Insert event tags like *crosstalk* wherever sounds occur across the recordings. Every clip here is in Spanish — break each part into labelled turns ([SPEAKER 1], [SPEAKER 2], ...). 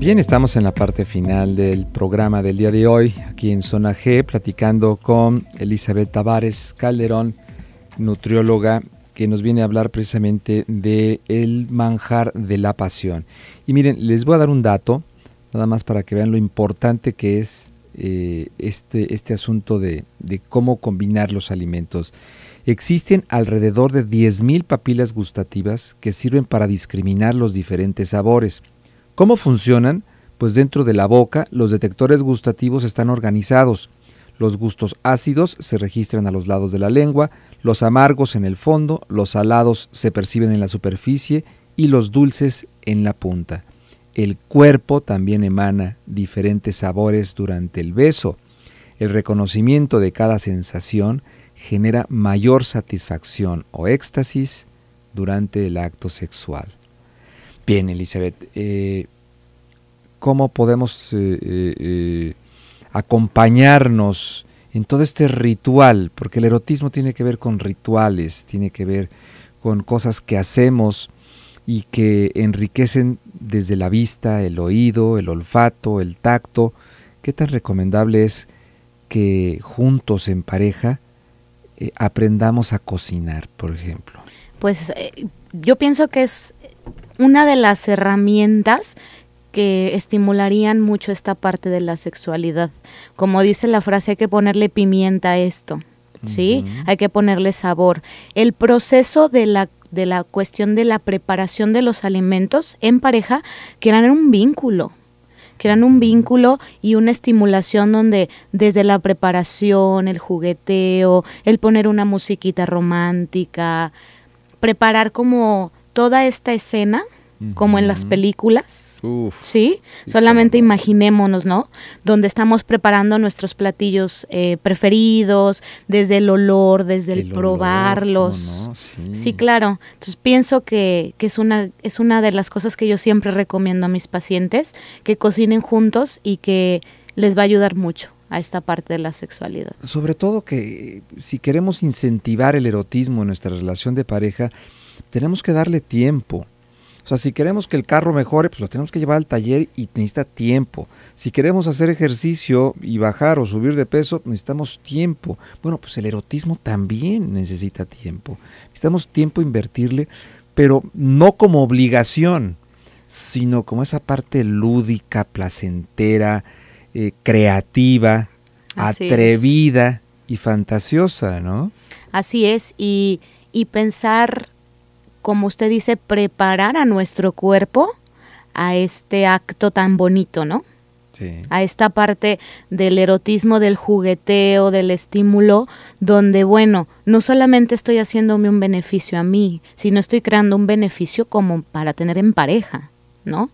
[SPEAKER 1] Bien, estamos en la parte final del programa del día de hoy, aquí en Zona G, platicando con Elizabeth Tavares Calderón, nutrióloga, que nos viene a hablar precisamente de manjar de la pasión. Y miren, les voy a dar un dato, nada más para que vean lo importante que es eh, este, este asunto de, de cómo combinar los alimentos. Existen alrededor de 10.000 papilas gustativas que sirven para discriminar los diferentes sabores. ¿Cómo funcionan? Pues dentro de la boca los detectores gustativos están organizados. Los gustos ácidos se registran a los lados de la lengua, los amargos en el fondo, los salados se perciben en la superficie y los dulces en la punta. El cuerpo también emana diferentes sabores durante el beso. El reconocimiento de cada sensación genera mayor satisfacción o éxtasis durante el acto sexual. Bien, Elizabeth, eh, ¿cómo podemos eh, eh, acompañarnos en todo este ritual? Porque el erotismo tiene que ver con rituales, tiene que ver con cosas que hacemos y que enriquecen desde la vista, el oído, el olfato, el tacto. ¿Qué tan recomendable es que juntos en pareja aprendamos a cocinar, por ejemplo?
[SPEAKER 2] Pues yo pienso que es una de las herramientas que estimularían mucho esta parte de la sexualidad. Como dice la frase, hay que ponerle pimienta a esto, ¿sí? Hay que ponerle sabor. El proceso de la, de la cuestión de la preparación de los alimentos en pareja, que eran un vínculo, que eran un vínculo y una estimulación donde desde la preparación, el jugueteo, el poner una musiquita romántica, preparar como toda esta escena, como en las películas, ¿sí? Solamente imaginémonos, ¿no? Donde estamos preparando nuestros platillos eh, preferidos, desde el olor, desde el, probarlos. sí. claro. Entonces pienso que, que, es, una, es una de las cosas que yo siempre recomiendo a mis pacientes, que cocinen juntos y que les va a ayudar mucho a esta parte de la sexualidad.
[SPEAKER 1] Sobre todo que si queremos incentivar el erotismo en nuestra relación de pareja, tenemos que darle tiempo. O sea, si queremos que el carro mejore, pues lo tenemos que llevar al taller y necesita tiempo. Si queremos hacer ejercicio y bajar o subir de peso, necesitamos tiempo. Bueno, pues el erotismo también necesita tiempo. Necesitamos tiempo invertirle, pero no como obligación, sino como esa parte lúdica, placentera, eh, creativa, atrevida y fantasiosa, ¿no?
[SPEAKER 2] Así es, y, y pensar como usted dice, preparar a nuestro cuerpo a este acto tan bonito, ¿no? Sí. A esta parte del erotismo, del jugueteo, del estímulo, donde, bueno, no solamente estoy haciéndome un beneficio a mí, sino estoy creando un beneficio como para tener en pareja. ¿no?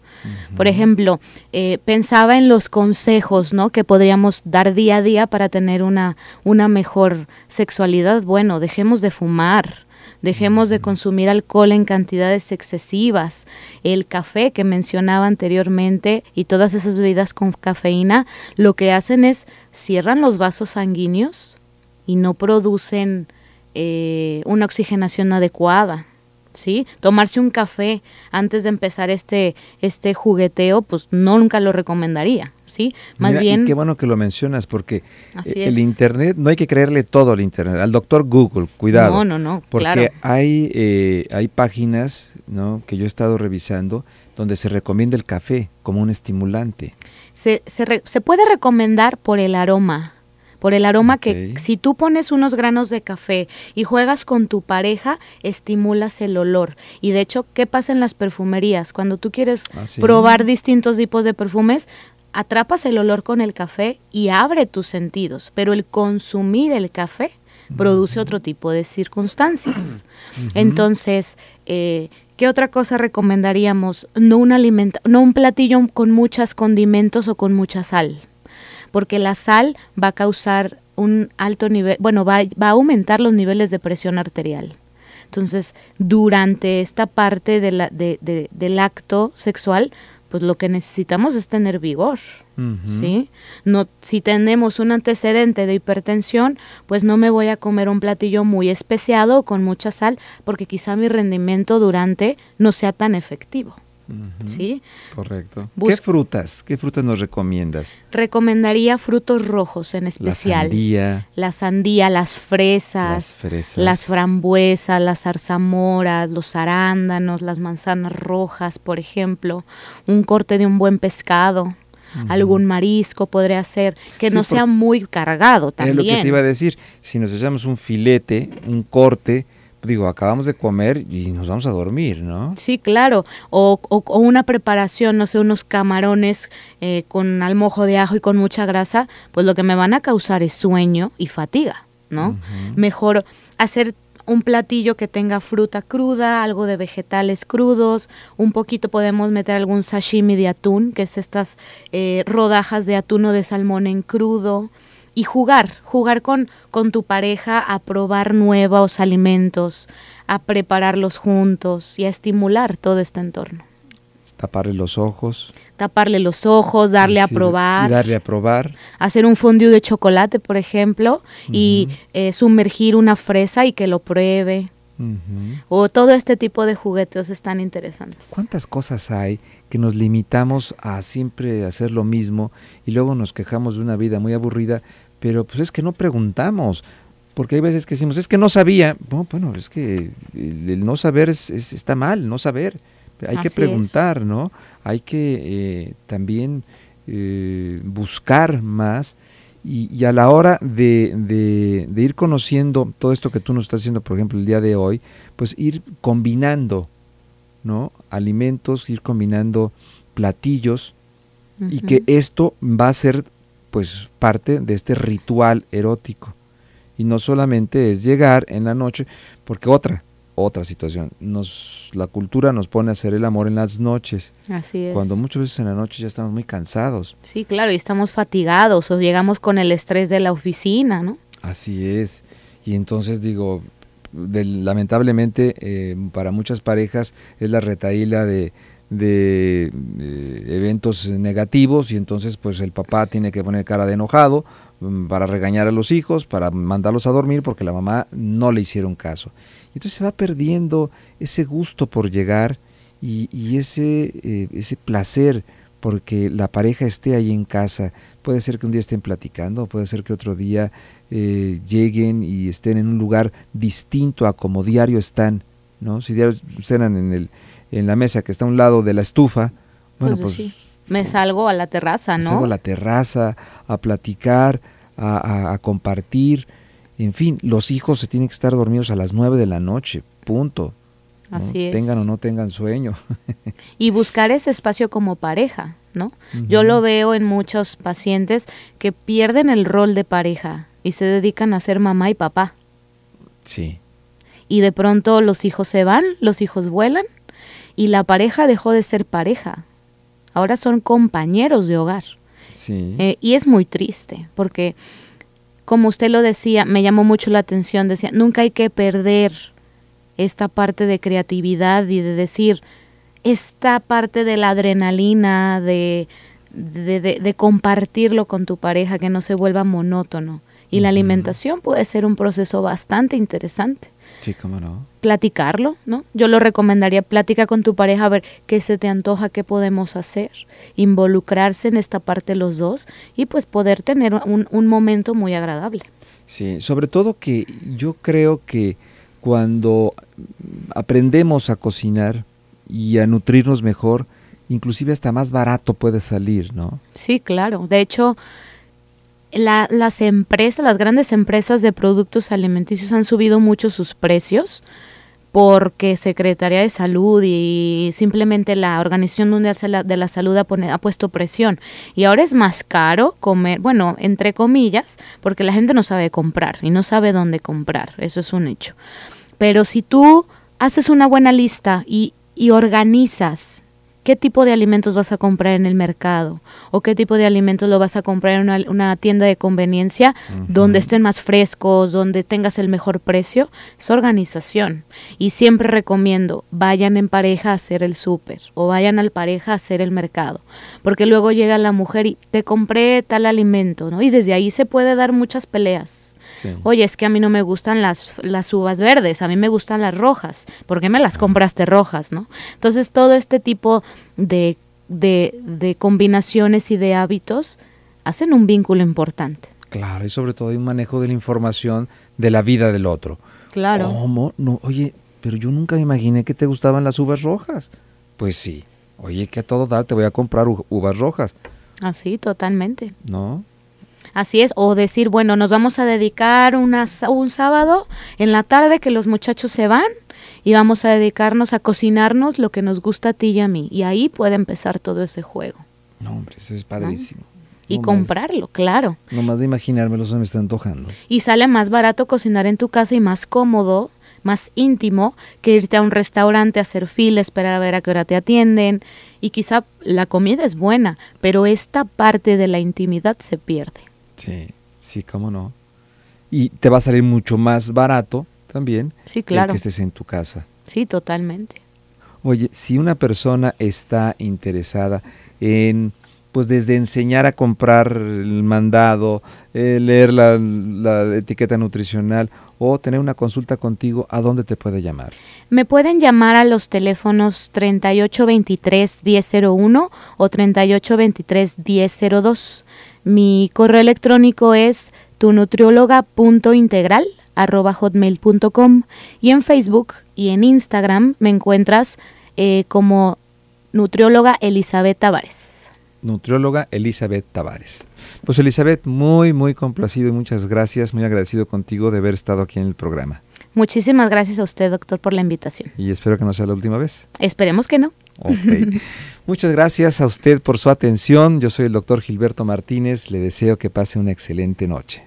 [SPEAKER 2] Por ejemplo, eh, pensaba en los consejos, ¿no? Que podríamos dar día a día para tener una, una mejor sexualidad. Bueno, dejemos de fumar, dejemos de consumir alcohol en cantidades excesivas, el café que mencionaba anteriormente y todas esas bebidas con cafeína, lo que hacen es cierran los vasos sanguíneos y no producen eh, una oxigenación adecuada ¿sí? Tomarse un café antes de empezar este, este jugueteo, pues no, nunca lo recomendaría, ¿sí? Más bien... qué
[SPEAKER 1] bueno que lo mencionas, porque el Internet, no hay que creerle todo al Internet, al doctor Google, cuidado. No, no, no, Porque hay, eh, hay páginas, ¿no?, que yo he estado revisando, donde se recomienda el café como un estimulante.
[SPEAKER 2] Se, se, se puede recomendar por el aroma, por el aroma que si tú pones unos granos de café y juegas con tu pareja, estimulas el olor. Y de hecho, ¿qué pasa en las perfumerías? Cuando tú quieres ah, probar distintos tipos de perfumes, atrapas el olor con el café y abre tus sentidos, pero el consumir el café produce otro tipo de circunstancias. *clears throat* Entonces, eh, ¿Qué otra cosa recomendaríamos? No un, no un platillo con muchos condimentos o con mucha sal porque la sal va a causar un alto nivel, bueno, va, a aumentar los niveles de presión arterial. Entonces, durante esta parte de la, del acto sexual, pues lo que necesitamos es tener vigor, ¿sí? No, si tenemos un antecedente de hipertensión, pues no me voy a comer un platillo muy especiado con mucha sal, porque quizá mi rendimiento durante no sea tan efectivo.
[SPEAKER 1] ¿Sí? Correcto. ¿Qué frutas? ¿Qué frutas nos recomiendas?
[SPEAKER 2] Recomendaría frutos rojos en especial. La sandía. La sandía, las fresas. Las frambuesas, las zarzamoras, los arándanos, las manzanas rojas, por ejemplo. Un corte de un buen pescado. algún marisco podría ser, que no sea muy cargado también. Es lo que te iba a
[SPEAKER 1] decir, si nos echamos un filete, un corte, digo, acabamos de comer y nos vamos a dormir, ¿no?
[SPEAKER 2] Sí, claro. O, una preparación, no sé, unos camarones eh, con almojo de ajo y con mucha grasa, pues lo que me van a causar es sueño y fatiga, ¿no? Mejor hacer un platillo que tenga fruta cruda, algo de vegetales crudos, un poquito podemos meter algún sashimi de atún, que es estas eh, rodajas de atún o de salmón en crudo y jugar, jugar con, con tu pareja a probar nuevos alimentos, a prepararlos juntos y a estimular todo este entorno.
[SPEAKER 1] Taparle los ojos.
[SPEAKER 2] Taparle los ojos, darle a probar. darle a probar. Hacer un fondue de chocolate, por ejemplo, y eh, sumergir una fresa y que lo pruebe. O todo este tipo de juguetes están interesantes.
[SPEAKER 1] ¿Cuántas cosas hay que nos limitamos a siempre hacer lo mismo y luego nos quejamos de una vida muy aburrida pero pues es que no preguntamos. Porque hay veces que decimos, es que no sabía. Bueno, es que el, no saber es, está mal, no saber. Hay que preguntar, ¿no? Hay que eh, también eh, buscar más. Y, a la hora de, ir conociendo todo esto que tú nos estás haciendo, por ejemplo, el día de hoy, pues ir combinando, ¿no? Alimentos, ir combinando platillos y que esto va a ser pues parte de este ritual erótico. Y no solamente es llegar en la noche, porque otra, otra situación, nos, la cultura nos pone a hacer el amor en las noches. Así es. Cuando muchas veces en la noche ya estamos muy cansados.
[SPEAKER 2] Sí, claro, y estamos fatigados o llegamos con el estrés de la oficina, ¿no?
[SPEAKER 1] Así es. Y entonces digo, lamentablemente eh, para muchas parejas es la retaíla de de eventos negativos y entonces pues el papá tiene que poner cara de enojado mm, para regañar a los hijos, para mandarlos a dormir porque la mamá no le hicieron caso. Entonces se va perdiendo ese gusto por llegar y, ese, eh, ese placer porque la pareja esté ahí en casa. Puede ser que un día estén platicando, puede ser que otro día eh, lleguen y estén en un lugar distinto a como diario están. ¿no? Si diario cenan en el, en la mesa que está a un lado de la estufa, pues bueno, pues,
[SPEAKER 2] me salgo a la terraza, ¿no? salgo a la
[SPEAKER 1] terraza, a platicar, a, compartir. En fin, los hijos se tienen que estar dormidos a las nueve de la noche, punto. Así es. Tengan o no tengan sueño.
[SPEAKER 2] *laughs* y buscar ese espacio como pareja, ¿no? Yo lo veo en muchos pacientes que pierden el rol de pareja y se dedican a ser mamá y papá. Sí. Y de pronto los hijos se van, los hijos vuelan y la pareja dejó de ser pareja. Ahora son compañeros de hogar. Sí. Eh, y es muy triste porque, como usted lo decía, me llamó mucho la atención, decía, nunca hay que perder esta parte de creatividad y de decir, esta parte de la adrenalina, de, de, compartirlo con tu pareja, que no se vuelva monótono. Y la alimentación puede ser un proceso bastante interesante.
[SPEAKER 1] Sí, cómo no.
[SPEAKER 2] Platicarlo, ¿no? Yo lo recomendaría, plática con tu pareja, a ver qué se te antoja, qué podemos hacer, involucrarse en esta parte los dos y pues poder tener un, un momento muy agradable.
[SPEAKER 1] Sí, sobre todo que yo creo que cuando aprendemos a cocinar y a nutrirnos mejor, inclusive hasta más barato puede salir, ¿no?
[SPEAKER 2] Sí, claro. De hecho, las empresas, las grandes empresas de productos alimenticios han subido mucho sus precios porque Secretaría de Salud y simplemente la Organización Mundial de la Salud ha, puesto presión. Y ahora es más caro comer, bueno, entre comillas, porque la gente no sabe comprar y no sabe dónde comprar, eso es un hecho. Pero si tú haces una buena lista y, y organizas qué tipo de alimentos vas a comprar en el mercado o qué tipo de alimentos lo vas a comprar en una, tienda de conveniencia donde estén más frescos, donde tengas el mejor precio. Es organización. Y siempre recomiendo, vayan en pareja a hacer el súper o vayan al pareja a hacer el mercado, porque luego llega la mujer y te compré tal alimento, ¿no? Y desde ahí se puede dar muchas peleas. Oye, es que a mí no me gustan las, las uvas verdes, a mí me gustan las rojas. ¿Por qué me las compraste rojas, no? Entonces, todo este tipo de, de, combinaciones y de hábitos hacen un vínculo importante.
[SPEAKER 1] Claro, y sobre todo hay un manejo de la información de la vida del otro. Claro. ¿Cómo? No, oye, pero yo nunca me imaginé que te gustaban las uvas rojas. Pues sí. Oye, que a todo dar te voy a comprar uvas rojas.
[SPEAKER 2] Así, ah, totalmente. ¿No? Así es, o decir, bueno, nos vamos a dedicar un sábado en la tarde que los muchachos se van y vamos a dedicarnos a cocinarnos lo que nos gusta a ti y a mí. Y ahí puede empezar todo ese juego.
[SPEAKER 1] No, hombre, eso es padrísimo. y comprarlo, claro. Nomás de imaginármelo se me está antojando.
[SPEAKER 2] Y sale más barato cocinar en tu casa y más cómodo, más íntimo, que irte a un restaurante, a hacer fila, esperar a ver a qué hora te atienden. Y quizá la comida es buena, pero esta parte de la intimidad se pierde.
[SPEAKER 1] Sí, sí, cómo no. Y te va a salir mucho más barato también sí, que estés en tu casa.
[SPEAKER 2] Sí, totalmente.
[SPEAKER 1] Oye, si una persona está interesada en, pues desde enseñar a comprar el mandado, eh, leer la, la, etiqueta nutricional o tener una consulta contigo, ¿a dónde te puede llamar?
[SPEAKER 2] Me pueden llamar a los teléfonos 3823-1001 o 3823-1002. Mi correo electrónico es tunutrióloga.integral.com y en Facebook y en Instagram me encuentras eh, como nutrióloga Elizabeth Tavares.
[SPEAKER 1] Nutrióloga Elizabeth Tavares. Pues Elizabeth, muy, muy complacido y muchas gracias, muy agradecido contigo de haber estado aquí en el programa.
[SPEAKER 2] Muchísimas gracias a usted, doctor, por la invitación.
[SPEAKER 1] Y espero que no sea la última vez.
[SPEAKER 2] Esperemos que no.
[SPEAKER 1] *laughs* Muchas gracias a usted por su atención. Yo soy el doctor Gilberto Martínez. Le deseo que pase una excelente noche.